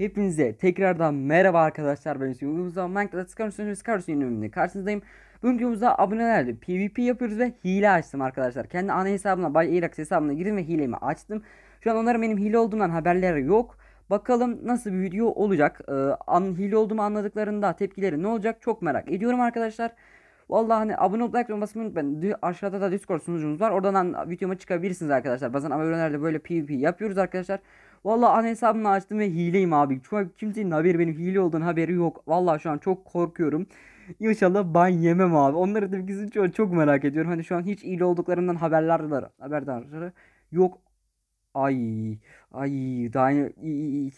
Hepinize tekrardan merhaba arkadaşlar ben Hüseyin. Uyumuzda Minecraft Skyrim Skyrim önümde karşınızdayım. Bugünkü videomuzda abonelerde PvP yapıyoruz ve hile açtım arkadaşlar. Kendi ana hesabına, Bay Irak hesabına girdim ve hilemi açtım. Şu an onların benim hile olduğumdan haberleri yok. Bakalım nasıl bir video olacak. Ee, an, hile olduğumu anladıklarında tepkileri ne olacak çok merak ediyorum arkadaşlar. Vallahi hani abone olup like basmayı unutmayın. Aşağıda da Discord sunucumuz var. Oradan videoma çıkabilirsiniz arkadaşlar. Bazen abonelerde böyle PvP yapıyoruz arkadaşlar. Valla ana hesabını açtım ve hileyim abi. Şu an kimsenin haberi benim hile olduğunu haberi yok. Valla şu an çok korkuyorum. İnşallah ban yemem abi. Onları tepkisini çok, çok merak ediyorum. Hani şu an hiç hile olduklarından haberler haberdarları yok. Ay ay daha iyi,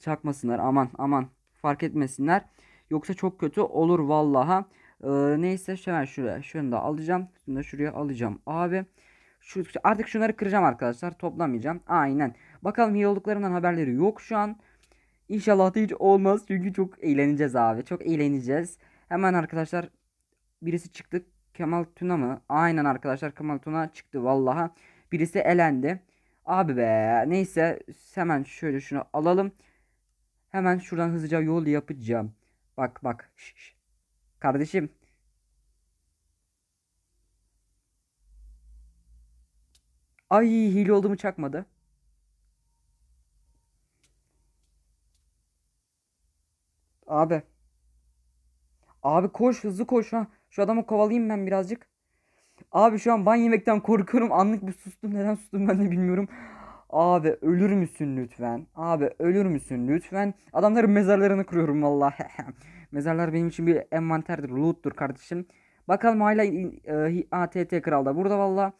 çakmasınlar aman aman fark etmesinler. Yoksa çok kötü olur vallaha. Ee, neyse hemen şuraya şunu da alacağım. Şunu da şuraya alacağım abi. Şu, artık şunları kıracağım arkadaşlar. Toplamayacağım. Aynen. Bakalım hile olduklarından haberleri yok şu an. İnşallah da hiç olmaz çünkü çok eğleneceğiz abi. Çok eğleneceğiz. Hemen arkadaşlar birisi çıktı. Kemal Tuna mı? Aynen arkadaşlar Kemal Tuna çıktı vallaha. Birisi elendi. Abi be neyse hemen şöyle şunu alalım. Hemen şuradan hızlıca yol yapacağım. Bak bak. şş. Kardeşim. Ay hile olduğumu çakmadı. Abi. Abi koş hızlı koş ha. Şu adamı kovalayayım ben birazcık. Abi şu an ban yemekten korkuyorum. Anlık bir sustum. Neden sustum ben de bilmiyorum. Abi ölür müsün lütfen? Abi ölür müsün lütfen? Adamların mezarlarını kuruyorum vallahi. Mezarlar benim için bir envanterdir, loot'tur kardeşim. Bakalım hala e, ATT kralda burada valla.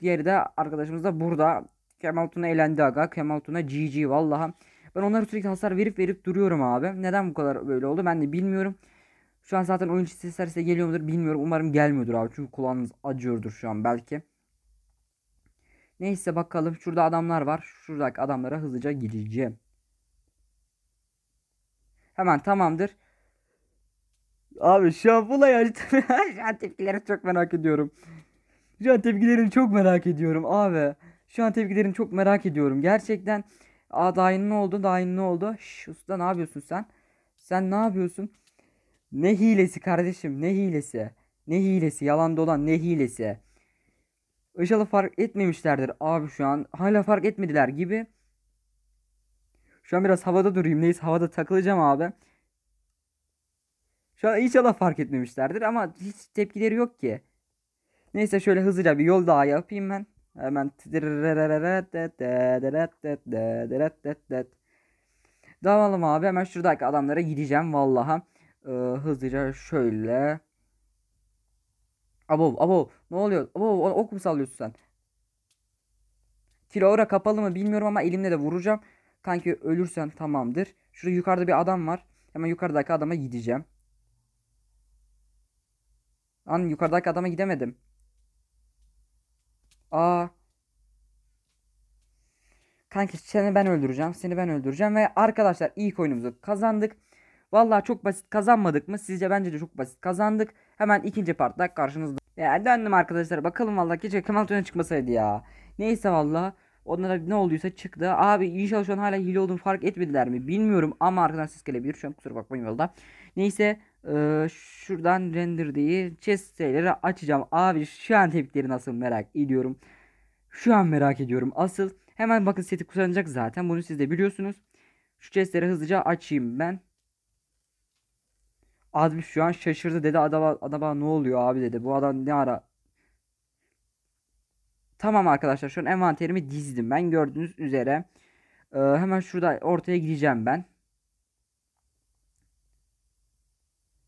Diğeri de arkadaşımız da burada. Kemal Tuna elendi aga. Kemal Tuna GG vallahi. Ben onlara sürekli hasar verip verip duruyorum abi. Neden bu kadar böyle oldu ben de bilmiyorum. Şu an zaten oyun sesler size geliyor mudur bilmiyorum. Umarım gelmiyordur abi. Çünkü kulağınız acıyordur şu an belki. Neyse bakalım. Şurada adamlar var. Şuradaki adamlara hızlıca gireceğim. Hemen tamamdır. Abi şu an bu şu an tepkileri çok merak ediyorum. Şu an tepkilerini çok merak ediyorum abi. Şu an tepkilerini çok merak ediyorum. Gerçekten Aa dayın ne oldu? Dayın ne oldu? Şş usta ne yapıyorsun sen? Sen ne yapıyorsun? Ne hilesi kardeşim? Ne hilesi? Ne hilesi? Yalan dolan ne hilesi? İnşallah fark etmemişlerdir abi şu an. Hala fark etmediler gibi. Şu an biraz havada durayım. Neyse havada takılacağım abi. Şu an inşallah fark etmemişlerdir ama hiç tepkileri yok ki. Neyse şöyle hızlıca bir yol daha yapayım ben. Hemen Dalalım abi hemen şuradaki adamlara gideceğim vallaha. Ee, hızlıca şöyle. Abo abo ne oluyor? Abo ok mu sallıyorsun sen? Kilo kapalı mı bilmiyorum ama elimle de vuracağım. Kanki ölürsen tamamdır. Şurada yukarıda bir adam var. Hemen yukarıdaki adama gideceğim. an yukarıdaki adama gidemedim. Aa. Kanki seni ben öldüreceğim. Seni ben öldüreceğim. Ve arkadaşlar ilk oyunumuzu kazandık. Vallahi çok basit kazanmadık mı? Sizce bence de çok basit kazandık. Hemen ikinci partta karşınızda. Ya döndüm arkadaşlar. Bakalım vallahi keşke Kemal Tuna çıkmasaydı ya. Neyse vallahi Onlara ne olduysa çıktı. Abi inşallah şu an hala hile olduğunu fark etmediler mi bilmiyorum ama arkadan ses gelebilir. Şu an kusura bakmayın valla. Neyse ee, şuradan render diye chest açacağım. Abi şu an tepkileri nasıl merak ediyorum. Şu an merak ediyorum. Asıl hemen bakın seti kullanacak zaten. Bunu siz de biliyorsunuz. Şu chestleri hızlıca açayım ben. Admin şu an şaşırdı dedi. Adama, adama ne oluyor abi dedi. Bu adam ne ara Tamam arkadaşlar şu an envanterimi dizdim ben gördüğünüz üzere. Ee, hemen şurada ortaya gireceğim ben.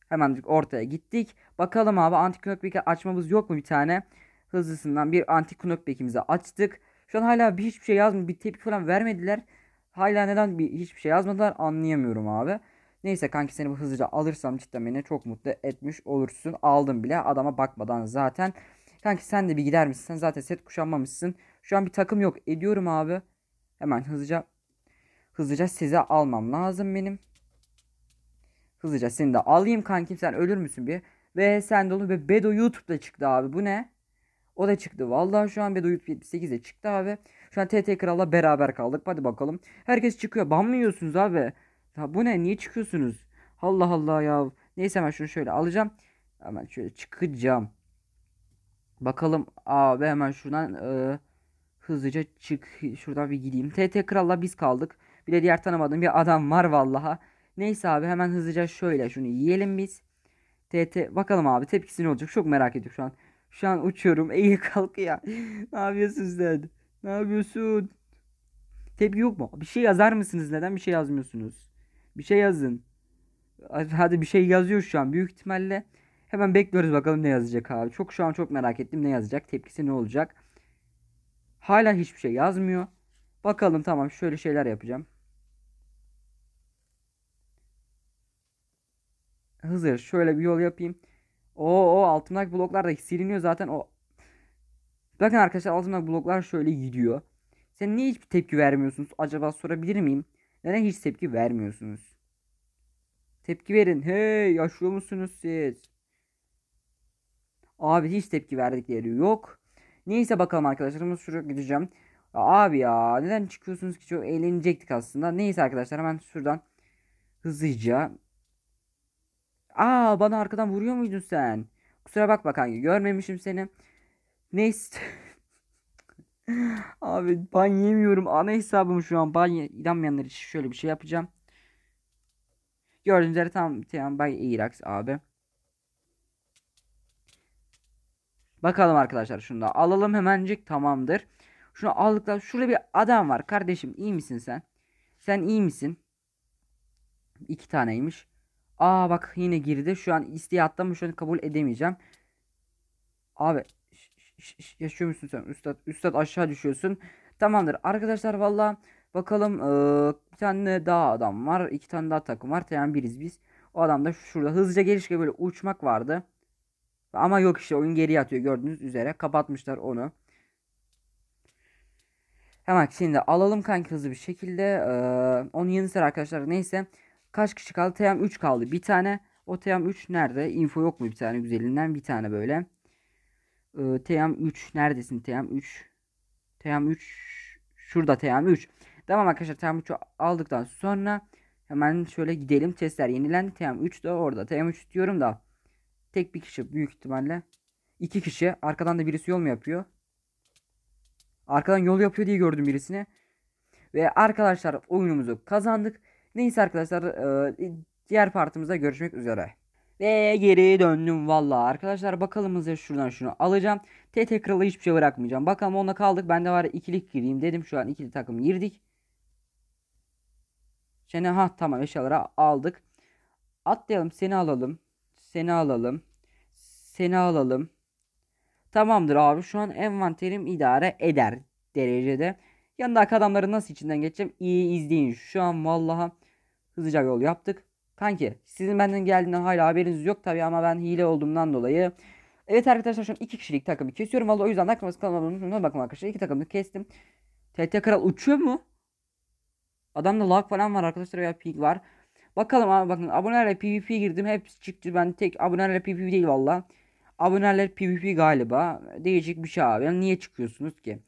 Hemen ortaya gittik. Bakalım abi antik knockback'i açmamız yok mu bir tane? Hızlısından bir antik knockback'imizi açtık. Şu an hala bir hiçbir şey yazmıyor. Bir tepki falan vermediler. Hala neden bir hiçbir şey yazmadılar anlayamıyorum abi. Neyse kanki seni bu hızlıca alırsam cidden beni çok mutlu etmiş olursun. Aldım bile adama bakmadan zaten. Kanki sen de bir gider misin? Sen zaten set kuşanmamışsın. Şu an bir takım yok. Ediyorum abi. Hemen hızlıca hızlıca size almam lazım benim. Hızlıca seni de alayım kankim sen ölür müsün bir. Ve sen de olur ve Bedo YouTube'da çıktı abi bu ne? O da çıktı. Vallahi şu an Bedo YouTube 78'e çıktı abi. Şu an TT Kral'la beraber kaldık. Hadi bakalım. Herkes çıkıyor. Ban mı yiyorsunuz abi? Ya bu ne? Niye çıkıyorsunuz? Allah Allah ya. Neyse ben şunu şöyle alacağım. Hemen şöyle çıkacağım. Bakalım abi hemen şuradan e, hızlıca çık şuradan bir gideyim. TT Kral'la biz kaldık. Bir de diğer tanımadığım bir adam var vallaha. Neyse abi hemen hızlıca şöyle şunu yiyelim biz. TT bakalım abi tepkisi ne olacak çok merak ediyorum şu an. Şu an uçuyorum iyi kalk ya. ne yapıyorsun sen? Ne yapıyorsun? Tepki yok mu? Bir şey yazar mısınız? Neden bir şey yazmıyorsunuz? Bir şey yazın. Hadi bir şey yazıyor şu an büyük ihtimalle. Hemen bekliyoruz bakalım ne yazacak abi. Çok şu an çok merak ettim ne yazacak. Tepkisi ne olacak. Hala hiçbir şey yazmıyor. Bakalım tamam şöyle şeyler yapacağım. Hızır şöyle bir yol yapayım. O o altımdaki bloklar da siliniyor zaten o. Bakın arkadaşlar altımdaki bloklar şöyle gidiyor. Sen niye hiçbir tepki vermiyorsunuz? Acaba sorabilir miyim? Neden hiç tepki vermiyorsunuz? Tepki verin. Hey yaşıyor musunuz siz? Abi hiç tepki verdikleri yok. Neyse bakalım arkadaşlarımız şuraya gideceğim. Abi ya neden çıkıyorsunuz ki çok eğlenecektik aslında. Neyse arkadaşlar hemen şuradan hızlıca Aa bana arkadan vuruyor muydun sen? Kusura bakma kanka görmemişim seni. Neyse. Abi ban yemiyorum. Ana hesabım şu an. Ban inanmayanlar için şöyle bir şey yapacağım. Gördüğünüz üzere tam tamam bay Irax abi. Bakalım arkadaşlar şunu da alalım hemencik tamamdır. Şunu aldıktan şurada bir adam var. Kardeşim iyi misin sen? Sen iyi misin? İki taneymiş. Aa bak yine girdi. Şu an isteği şu an kabul edemeyeceğim. Abi yaşıyor musun sen? Üstad, üstad aşağı düşüyorsun. Tamamdır arkadaşlar valla bakalım ee, bir tane daha adam var. iki tane daha takım var. Yani biriz biz. O adam da şurada hızlıca gelişke böyle uçmak vardı. Ama yok işte oyun geri atıyor gördüğünüz üzere. Kapatmışlar onu. Hemen şimdi alalım kanka hızlı bir şekilde. Ee, onun yanı sıra arkadaşlar neyse. Kaç kişi kaldı? tm 3 kaldı. Bir tane. O tm 3 nerede? Info yok mu bir tane güzelinden? Bir tane böyle. Ee, Teyam 3 neredesin? tm 3. tm 3. Şurada tm 3. Tamam arkadaşlar tm 3'ü aldıktan sonra hemen şöyle gidelim. Testler yenilendi. tm 3 de orada. tm 3 diyorum da tek bir kişi büyük ihtimalle. iki kişi. Arkadan da birisi yol mu yapıyor? Arkadan yol yapıyor diye gördüm birisini. Ve arkadaşlar oyunumuzu kazandık. Neyse arkadaşlar diğer partımızda görüşmek üzere. Ve geri döndüm valla. Arkadaşlar bakalım hızlıca şuradan şunu alacağım. TT kralı hiçbir şey bırakmayacağım. Bakalım onda kaldık. Ben de var ikilik gireyim dedim. Şu an ikili takım girdik. Seni ha tamam eşyaları aldık. Atlayalım seni alalım. Seni alalım. Seni alalım. Tamamdır abi şu an envanterim idare eder derecede. Yanındaki adamları nasıl içinden geçeceğim? İyi izleyin. Şu an vallaha Hızlıca yol yaptık. Kanki sizin benden geldiğinden hala haberiniz yok tabi ama ben hile olduğumdan dolayı. Evet arkadaşlar şu an iki kişilik takımı kesiyorum. Valla o yüzden aklımız kalmadı. Bakın arkadaşlar iki takımı kestim. TT Kral uçuyor mu? Adamda lag falan var arkadaşlar veya ping var. Bakalım abi bakın abonelerle PvP girdim hepsi çıktı. Ben tek abonelerle PvP değil valla. aboneler PvP galiba. Değişik bir şey abi. Yani niye çıkıyorsunuz ki?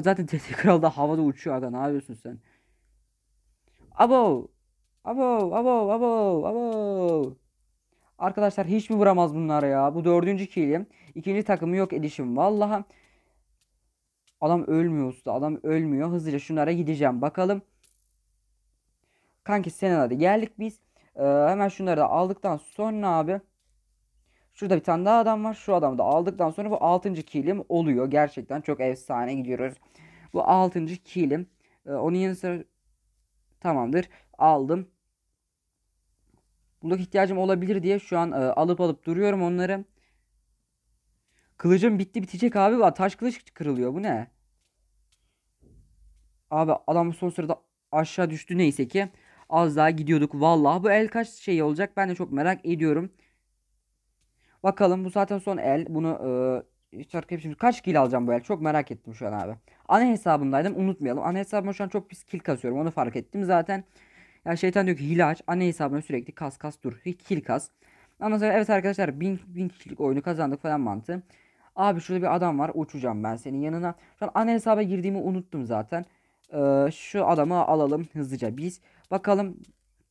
Zaten TT Kral da havada uçuyor aga ne yapıyorsun sen? Abo Abo abo abo abo. Arkadaşlar hiç mi vuramaz bunlar ya? Bu dördüncü kilim. İkinci takımı yok edişim. Vallahi adam ölmüyor usta. Adam ölmüyor. Hızlıca şunlara gideceğim. Bakalım. Kanki sen hadi geldik biz. Ee, hemen şunları da aldıktan sonra abi. Şurada bir tane daha adam var. Şu adamı da aldıktan sonra bu altıncı kilim oluyor. Gerçekten çok efsane gidiyoruz. Bu altıncı kilim. Ee, onun yanı sıra tamamdır. Aldım. Bulldog ihtiyacım olabilir diye şu an e, alıp alıp duruyorum onları. Kılıcım bitti bitecek abi. Var. Taş kılıç kırılıyor. Bu ne? Abi adam son sırada aşağı düştü neyse ki. Az daha gidiyorduk. Vallahi bu el kaç şey olacak ben de çok merak ediyorum. Bakalım bu zaten son el. Bunu e, şimdi kaç kill alacağım bu el? Çok merak ettim şu an abi. Ana hesabındaydım unutmayalım. Ana hesabıma şu an çok pis kill kasıyorum. Onu fark ettim zaten. Ya şeytan diyor ki hile aç. Anne hesabına sürekli kas kas dur. Kil kas. Ondan sonra evet arkadaşlar bin, bin kişilik oyunu kazandık falan mantı. Abi şurada bir adam var uçacağım ben senin yanına. Şu an ana hesaba girdiğimi unuttum zaten. Ee, şu adamı alalım hızlıca biz. Bakalım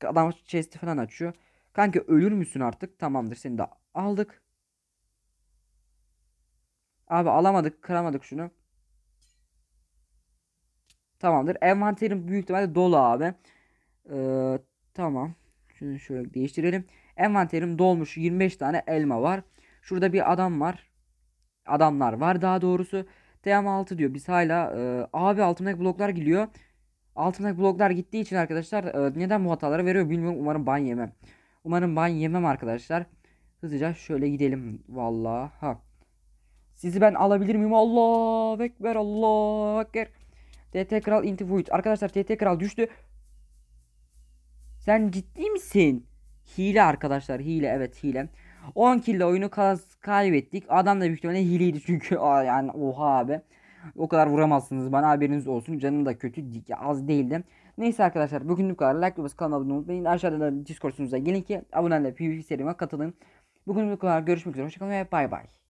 adam chest falan açıyor. Kanka ölür müsün artık? Tamamdır seni de aldık. Abi alamadık kıramadık şunu. Tamamdır. Envanterim büyük ihtimalle dolu abi. Ee, tamam. Şunu şöyle değiştirelim. Envanterim dolmuş 25 tane elma var. Şurada bir adam var. Adamlar var daha doğrusu. TM6 diyor. Biz hala e, abi altındaki bloklar gidiyor. Altındaki bloklar gittiği için arkadaşlar e, neden bu hataları veriyor bilmiyorum. Umarım ban yemem. Umarım ban yemem arkadaşlar. Hızlıca şöyle gidelim. Vallahi ha. Sizi ben alabilir miyim? Allah ekber Allah ekber. TT Kral Inti Arkadaşlar TT Kral düştü. Sen ciddi misin? Hile arkadaşlar hile evet hile. 10 kilo oyunu kaybettik. Adam da büyük ihtimalle hileydi çünkü yani oha abi. O kadar vuramazsınız bana haberiniz olsun. Canım da kötü az değildi. Neyse arkadaşlar bugün bu kadar like ve kanala unutmayın. Aşağıda Discord sunucuza gelin ki abonelerle PvP serime katılın. Bugün bu kadar görüşmek üzere. Hoşçakalın ve bay bay.